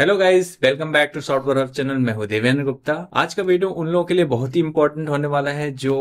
Hello guys welcome back to software hub channel मैं हूं देवेंद्र गुप्ता आज का वीडियो उन लोगों के लिए बहुत ही इंपॉर्टेंट होने वाला है जो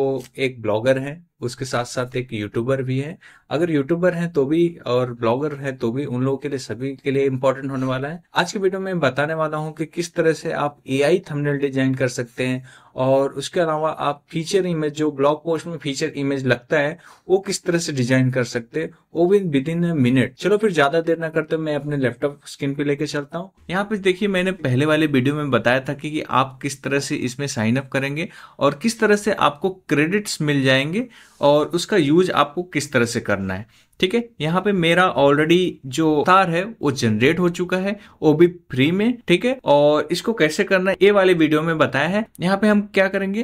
एक ब्लॉगर हैं उसके साथ साथ एक यूट्यूबर भी है अगर यूट्यूबर हैं तो भी और ब्लॉगर हैं तो भी उन लोगों के लिए सभी के लिए इम्पोर्टेंट होने वाला है आज की वीडियो में बताने वाला हूं कि किस तरह से आप एआई थंबनेल डिजाइन कर सकते हैं और उसके अलावा आप फीचर इमेज जो ब्लॉग पोस्ट में फीचर इमेज लगता है वो किस तरह से डिजाइन कर सकते हैं वो भी विद इन मिनट चलो फिर ज्यादा देर ना करते मैं अपने लैपटॉप स्क्रीन पे लेके चलता हूँ यहाँ पे देखिए मैंने पहले वाले वीडियो में बताया था कि, कि आप किस तरह से इसमें साइन अप करेंगे और किस तरह से आपको क्रेडिट्स मिल जाएंगे और उसका यूज आपको किस तरह से करना है ठीक है यहाँ पे मेरा ऑलरेडी जो तार है वो जनरेट हो चुका है वो भी फ्री में ठीक है और इसको कैसे करना है ये वाले वीडियो में बताया है यहाँ पे हम क्या करेंगे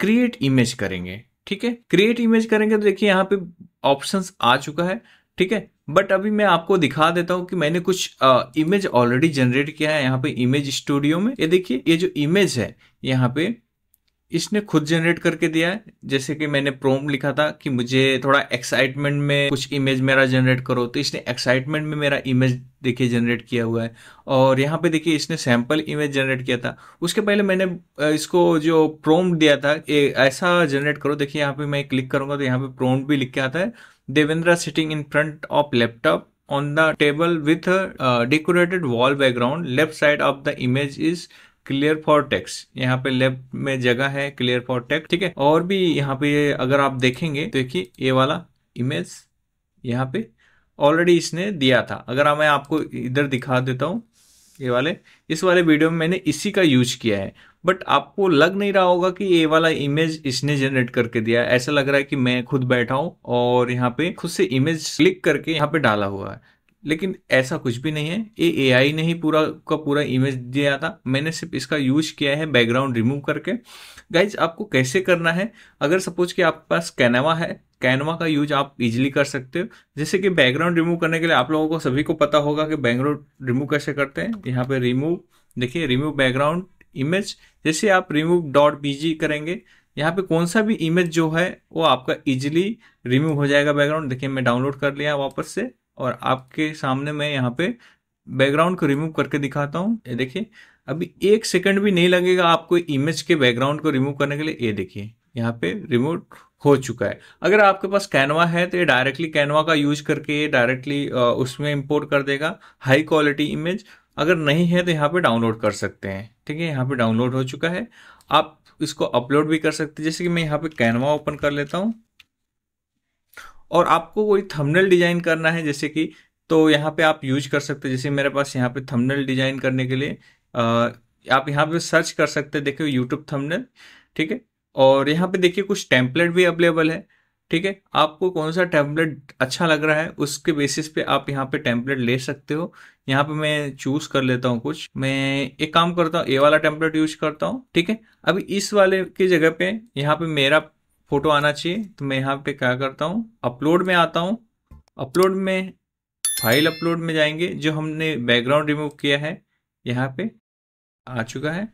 क्रिएट इमेज करेंगे ठीक है क्रिएट इमेज करेंगे तो देखिए यहाँ पे ऑप्शन आ चुका है ठीक है बट अभी मैं आपको दिखा देता हूँ कि मैंने कुछ आ, इमेज ऑलरेडी जनरेट किया है यहाँ पे इमेज स्टूडियो में ये देखिए ये जो इमेज है यहाँ पे इसने खुद जनरेट करके दिया है जैसे कि मैंने प्रोम लिखा था कि मुझे थोड़ा एक्साइटमेंट में कुछ इमेज मेरा जनरेट करो तो इसने एक्साइटमेंट में मेरा इमेज देखिए जनरेट किया हुआ है और यहाँ पे देखिए इसने सैम्पल इमेज जनरेट किया था उसके पहले मैंने इसको जो प्रोम दिया था ए, ऐसा जनरेट करो देखिए यहाँ पे मैं क्लिक करूंगा तो यहाँ पे प्रोम भी लिख के आता है Devendra sitting in front of laptop on the table with decorated wall background left side of the image is clear for text यहाँ पे लेफ्ट में जगह है क्लियर फॉर टेक्स्ट ठीक है और भी यहाँ पे अगर आप देखेंगे तो देखिए ये वाला इमेज यहाँ पे ऑलरेडी इसने दिया था अगर मैं आपको इधर दिखा देता हूँ ये वाले इस वाले वीडियो में मैंने इसी का यूज किया है बट आपको लग नहीं रहा होगा कि ये वाला इमेज इसने जनरेट करके दिया ऐसा लग रहा है कि मैं खुद बैठा हूँ और यहाँ पे खुद से इमेज क्लिक करके यहाँ पे डाला हुआ है लेकिन ऐसा कुछ भी नहीं है ये ए आई ने ही पूरा का पूरा इमेज दिया था मैंने सिर्फ इसका यूज किया है बैकग्राउंड रिमूव करके गाइज आपको कैसे करना है अगर सपोज कि आपके पास कैनवा है कैनवा का यूज आप इजीली कर सकते हो जैसे कि बैकग्राउंड रिमूव करने के लिए आप लोगों को सभी को पता होगा कि बैकग्राउंड रिमूव कैसे करते हैं यहाँ पे रिमूव देखिए रिमूव बैकग्राउंड इमेज जैसे आप रिमूव डॉट बी करेंगे यहाँ पे कौन सा भी इमेज जो है वो आपका इजीली रिमूव हो जाएगा बैकग्राउंड देखिए मैं डाउनलोड कर लिया वापस से और आपके सामने मैं यहाँ पे बैकग्राउंड को रिमूव करके दिखाता हूँ ये देखिए अभी एक सेकंड भी नहीं लगेगा आपको इमेज के बैकग्राउंड को रिमूव करने के लिए ये देखिए यहाँ पे रिमूव हो चुका है अगर आपके पास कैनवा है तो ये डायरेक्टली कैनवा का यूज करके ये डायरेक्टली उसमें इम्पोर्ट कर देगा हाई क्वालिटी इमेज अगर नहीं है तो यहाँ पे डाउनलोड कर सकते हैं ठीक है यहाँ पे डाउनलोड हो चुका है आप इसको अपलोड भी कर सकते हैं जैसे कि मैं यहाँ पे कैनवा ओपन कर लेता हूँ और आपको कोई थंबनेल डिजाइन करना है जैसे कि तो यहाँ पे आप यूज कर सकते जैसे मेरे पास यहाँ पे थंबनेल डिजाइन करने के लिए आप यहाँ पे सर्च कर सकते हैं देखिए यूट्यूब थंबनेल ठीक है और यहाँ पे देखिए कुछ टेम्पलेट भी अवेलेबल है ठीक है आपको कौन सा टेम्पलेट अच्छा लग रहा है उसके बेसिस पे आप यहाँ पे टेम्पलेट ले सकते हो यहाँ पे मैं चूज कर लेता हूँ कुछ मैं एक काम करता हूँ ए वाला टेम्पलेट यूज करता हूँ ठीक है अभी इस वाले की जगह पे यहाँ पे मेरा फोटो आना चाहिए तो मैं यहाँ पे क्या करता हूँ अपलोड में आता हूँ अपलोड में फाइल अपलोड में जाएंगे जो हमने बैकग्राउंड रिमूव किया है यहाँ पे आ चुका है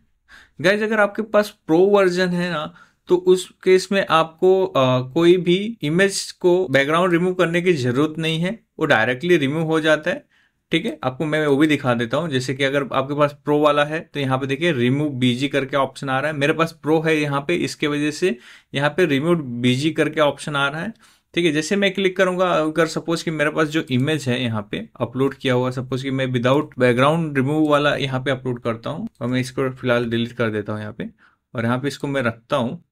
गैज अगर आपके पास प्रो वर्जन है ना तो उस केस में आपको आ, कोई भी इमेज को बैकग्राउंड रिमूव करने की जरूरत नहीं है वो डायरेक्टली रिमूव हो जाता है ठीक है आपको मैं वो भी दिखा देता हूँ जैसे कि अगर आपके पास प्रो वाला है तो यहाँ पे देखिए रिमूव बीजी करके ऑप्शन आ रहा है मेरे पास प्रो है यहाँ पे इसके वजह से यहाँ पे रिमूव बीजी करके ऑप्शन आ रहा है ठीक है जैसे मैं क्लिक करूंगा अगर सपोज कि मेरे पास जो इमेज है यहाँ पे अपलोड किया हुआ सपोज कि मैं विदाउट बैकग्राउंड रिमूव वाला यहाँ पे अपलोड करता हूँ और मैं इसको फिलहाल डिलीट कर देता हूँ यहाँ पे और यहाँ पे इसको मैं रखता हूँ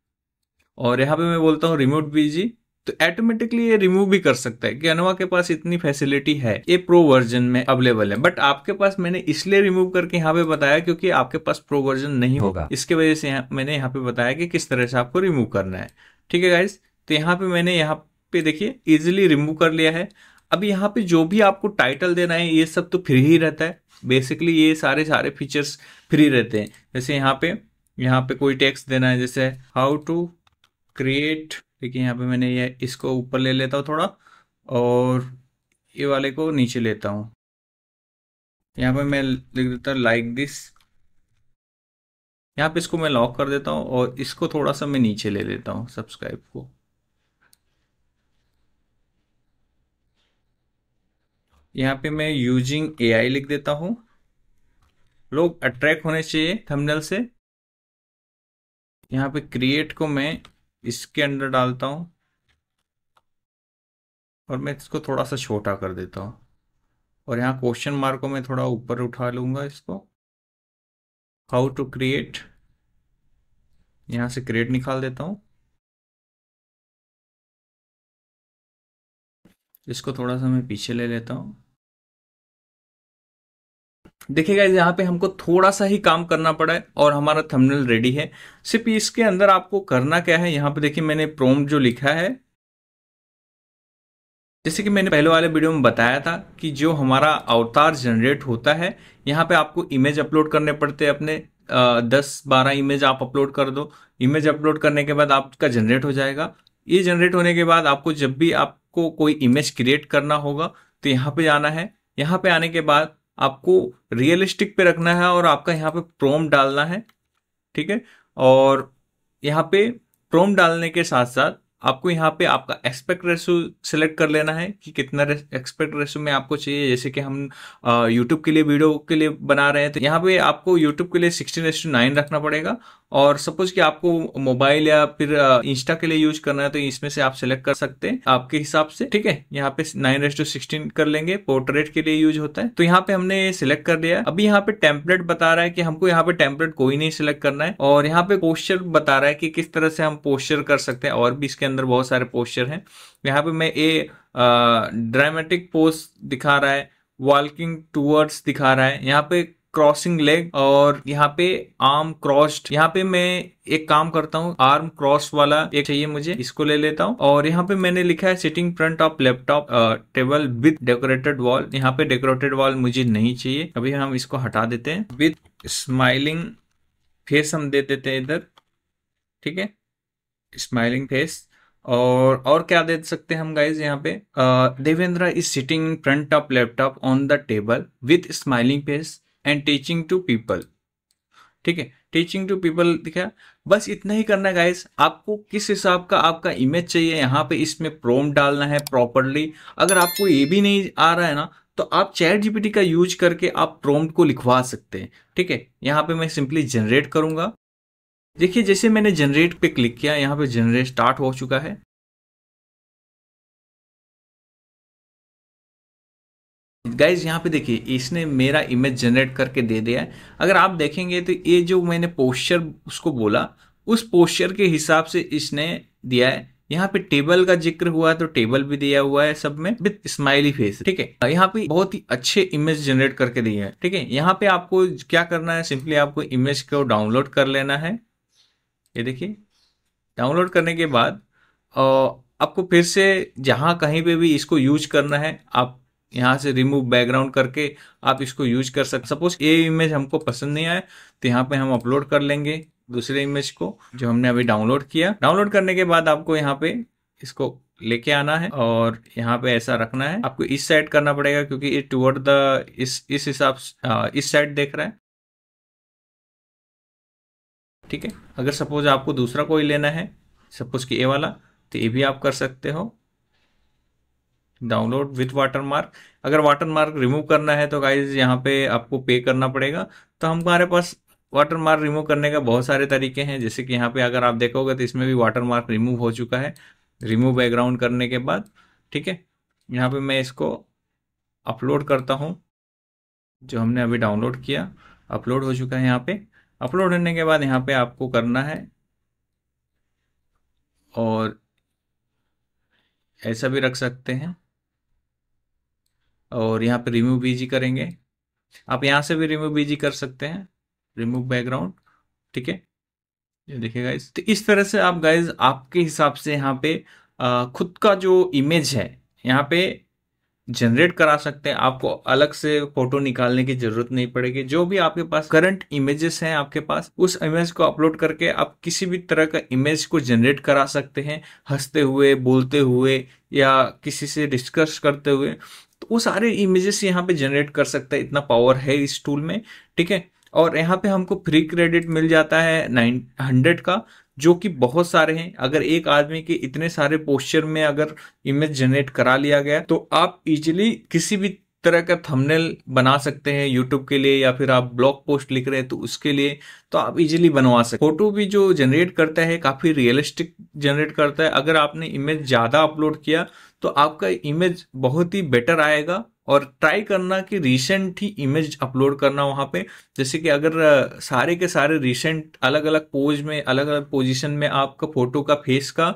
और यहाँ पे मैं बोलता हूँ रिमोट बीजी तो ऑटोमेटिकली ये रिमूव भी कर सकता है कि अनवा के पास इतनी फैसिलिटी है ये प्रो वर्जन में अवेलेबल है बट आपके पास मैंने इसलिए रिमूव करके यहाँ पे बताया क्योंकि आपके पास प्रो वर्जन नहीं होगा इसके वजह से यहाँ मैंने यहाँ पे बताया कि किस तरह से आपको रिमूव करना है ठीक है गाइज तो यहाँ पे मैंने यहाँ पे देखिए इजिली रिमूव कर लिया है अब यहाँ पे जो भी आपको टाइटल देना है ये सब तो फ्री ही रहता है बेसिकली ये सारे सारे फीचर्स फ्री रहते हैं जैसे यहाँ पे यहाँ पे कोई टेक्स्ट देना है जैसे हाउ टू क्रिएट देखिए यहाँ पे मैंने ये इसको ऊपर ले लेता हूँ थोड़ा और ये वाले को नीचे लेता हूँ यहाँ पे मैं लिख देता हूँ लाइक दिस यहाँ पे इसको मैं लॉक कर देता हूँ और इसको थोड़ा सा मैं नीचे ले लेता हूँ सब्सक्राइब को यहाँ पे मैं यूजिंग आई लिख देता हूँ लोग अट्रैक्ट होने चाहिए थंबनेल से यहाँ पे क्रिएट को मैं इसके अंदर डालता हूं और मैं इसको थोड़ा सा छोटा कर देता हूं और यहाँ क्वेश्चन मार्क को मैं थोड़ा ऊपर उठा लूंगा इसको हाउ टू क्रिएट यहां से क्रिएट निकाल देता हूं इसको थोड़ा सा मैं पीछे ले लेता हूँ देखिएगा यहाँ पे हमको थोड़ा सा ही काम करना पड़ा है और हमारा थंबनेल रेडी है सिर्फ इसके अंदर आपको करना क्या है यहाँ पे देखिए मैंने प्रोम जो लिखा है जैसे कि मैंने पहले वाले वीडियो में बताया था कि जो हमारा अवतार जनरेट होता है यहाँ पे आपको इमेज अपलोड करने पड़ते हैं अपने दस बारह इमेज आप अपलोड कर दो इमेज अपलोड करने के बाद आपका जनरेट हो जाएगा ये जनरेट होने के बाद आपको जब भी आपको कोई इमेज क्रिएट करना होगा तो यहाँ पे जाना है यहाँ पे आने के बाद आपको रियलिस्टिक पे रखना है और आपका यहाँ पे प्रोम डालना है ठीक है और यहाँ पे प्रोम डालने के साथ साथ आपको यहाँ पे आपका एक्सपेक्ट रेशो सिलेक्ट कर लेना है कि कितना एक्सपेक्ट रेशो में आपको चाहिए जैसे कि हम यूट्यूब के लिए वीडियो के लिए बना रहे हैं तो यहाँ पे आपको यूट्यूब के लिए सिक्सटीन एस टू नाइन रखना पड़ेगा और सपोज कि आपको मोबाइल या फिर इंस्टा के लिए यूज करना है तो इसमें से आप सिलेक्ट कर सकते हैं आपके हिसाब से ठीक है यहाँ पे नाइन एस टू सिक्सटीन कर लेंगे पोर्ट्रेट के लिए यूज होता है तो यहाँ पे हमने सिलेक्ट कर लिया अभी यहाँ पे टेम्पलेट बता रहा है कि हमको यहाँ पे टेम्पलेट कोई नहीं सिलेक्ट करना है और यहाँ पे पोस्चर बता रहा है कि किस तरह से हम पोस्चर कर सकते हैं और भी इसके अंदर बहुत सारे पोस्चर हैं यहाँ पे मैं ए ड्रामेटिक पोज दिखा रहा है वॉकिंग टूवर्ड्स दिखा रहा है यहाँ पे क्रॉसिंग लेग और यहाँ पे आर्म क्रॉस्ड यहाँ पे मैं एक काम करता हूँ आर्म क्रॉस वाला एक चाहिए मुझे इसको ले लेता हूँ और यहाँ पे मैंने लिखा है sitting front of laptop table with decorated wall यहाँ पे डेकोरेटेड वॉल मुझे नहीं चाहिए अभी हम इसको हटा देते हैं विद स्माइलिंग फेस हम दे देते हैं इधर ठीक है स्माइलिंग फेस और और क्या दे सकते हैं हम गाइज यहाँ पे Devendra is sitting front of laptop on the table with smiling face and teaching to people ठीक है टीचिंग टू पीपल दिखा बस इतना ही करना है गाइज आपको किस हिसाब का आपका इमेज चाहिए यहाँ पे इसमें प्रोम डालना है प्रॉपरली अगर आपको ये भी नहीं आ रहा है ना तो आप चैट जीपीटी का यूज करके आप प्रोम को लिखवा सकते हैं ठीक है यहाँ पे मैं सिंपली जनरेट करूंगा देखिए जैसे मैंने जनरेट पे क्लिक किया यहाँ पे जनरेट स्टार्ट हो चुका है गाइज यहाँ पे देखिए इसने मेरा इमेज जनरेट करके दे दिया है अगर आप देखेंगे तो ये जो मैंने पोस्चर उसको बोला उस पोस्चर के हिसाब से इसने दिया है यहाँ पे टेबल का जिक्र हुआ तो टेबल भी दिया हुआ है सब में विद स्माइली फेस ठीक है यहाँ पे बहुत ही अच्छे इमेज जनरेट करके दिए है ठीक है यहाँ पे आपको क्या करना है सिंपली आपको इमेज को डाउनलोड कर लेना है ये देखिए डाउनलोड करने के बाद आपको फिर से जहाँ कहीं पे भी इसको यूज करना है आप यहाँ से रिमूव बैकग्राउंड करके आप इसको यूज कर सकते सपोज ये इमेज हमको पसंद नहीं आए तो यहाँ पे हम अपलोड कर लेंगे दूसरे इमेज को जो हमने अभी डाउनलोड किया डाउनलोड करने के बाद आपको यहाँ पे इसको लेके आना है और यहाँ पे ऐसा रखना है आपको इस साइड करना पड़ेगा क्योंकि ये टूवर्ड द इस इस हिसाब हाँ, इस साइड देख रहा है ठीक है अगर सपोज आपको दूसरा कोई लेना है सपोज कि ए वाला तो ये भी आप कर सकते हो डाउनलोड विथ वाटर मार्क अगर वाटर मार्क रिमूव करना है तो गाइज यहाँ पे आपको पे करना पड़ेगा तो हम हमारे पास वाटर मार्क रिमूव करने का बहुत सारे तरीके हैं जैसे कि यहाँ पे अगर आप देखोगे तो इसमें भी वाटर मार्क रिमूव हो चुका है रिमूव बैकग्राउंड करने के बाद ठीक है यहाँ पे मैं इसको अपलोड करता हूँ जो हमने अभी डाउनलोड किया अपलोड हो चुका है यहाँ पे अपलोड होने के बाद यहाँ पे आपको करना है और ऐसा भी रख सकते हैं और यहाँ पे रिमूव बीजी करेंगे आप यहाँ से भी रिमूव बीजी कर सकते हैं रिमूव बैकग्राउंड ठीक है ये देखिए गाइज तो इस तरह से आप गाइज आपके हिसाब से यहाँ पे खुद का जो इमेज है यहाँ पे जनरेट करा सकते हैं आपको अलग से फोटो निकालने की जरूरत नहीं पड़ेगी जो भी आपके पास करंट इमेजेस हैं आपके पास उस इमेज को अपलोड करके आप किसी भी तरह का इमेज को जनरेट करा सकते हैं हंसते हुए बोलते हुए या किसी से डिस्कस करते हुए तो वो सारे इमेजेस यहाँ पे जनरेट कर सकते हैं इतना पावर है इस टूल में ठीक है और यहाँ पे हमको फ्री क्रेडिट मिल जाता है नाइन हंड्रेड का जो कि बहुत सारे हैं अगर एक आदमी के इतने सारे पोस्चर में अगर इमेज जनरेट करा लिया गया तो आप इजिली किसी भी तरह का थंबनेल बना सकते हैं यूट्यूब के लिए या फिर आप ब्लॉग पोस्ट लिख रहे हैं तो उसके लिए तो आप इजीली बनवा सकते फोटो भी जो जनरेट करता है काफ़ी रियलिस्टिक जनरेट करता है अगर आपने इमेज ज़्यादा अपलोड किया तो आपका इमेज बहुत ही बेटर आएगा और ट्राई करना कि रिसेंट ही इमेज अपलोड करना वहाँ पे जैसे कि अगर सारे के सारे रिसेंट अलग अलग पोज में अलग अलग पोजीशन में आपका फोटो का फेस का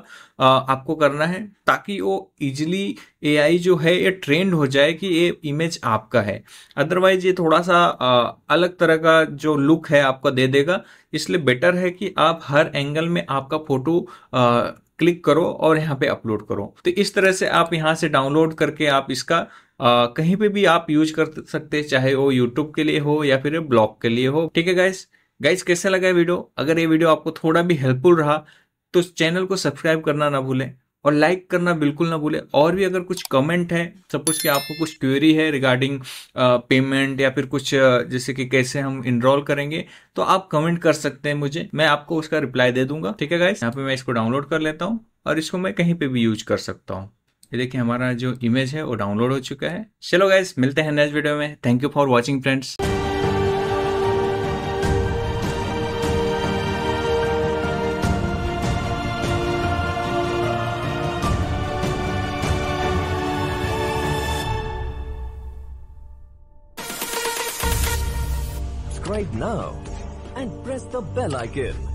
आपको करना है ताकि वो इजीली एआई जो है ये ट्रेंड हो जाए कि ये इमेज आपका है अदरवाइज ये थोड़ा सा अलग तरह का जो लुक है आपका दे देगा इसलिए बेटर है कि आप हर एंगल में आपका फोटो क्लिक करो और यहाँ पे अपलोड करो तो इस तरह से आप यहाँ से डाउनलोड करके आप इसका आ, कहीं पे भी आप यूज कर सकते चाहे वो यूट्यूब के लिए हो या फिर ब्लॉग के लिए हो ठीक है गाइस गाइस कैसा लगा वीडियो अगर ये वीडियो आपको थोड़ा भी हेल्पफुल रहा तो चैनल को सब्सक्राइब करना ना भूलें और लाइक करना बिल्कुल ना भूलें और भी अगर कुछ कमेंट है सपोज कि आपको कुछ क्वेरी है रिगार्डिंग पेमेंट या फिर कुछ जैसे कि कैसे हम इनरोल करेंगे तो आप कमेंट कर सकते हैं मुझे मैं आपको उसका रिप्लाई दे दूंगा ठीक है गाइस यहाँ पे मैं इसको डाउनलोड कर लेता हूँ और इसको मैं कहीं पे भी यूज कर सकता हूँ ये देखिए हमारा जो इमेज है वो डाउनलोड हो चुका है चलो गाइज मिलते हैं नेक्स्ट वीडियो में thank you for watching friends Subscribe now and press the bell icon.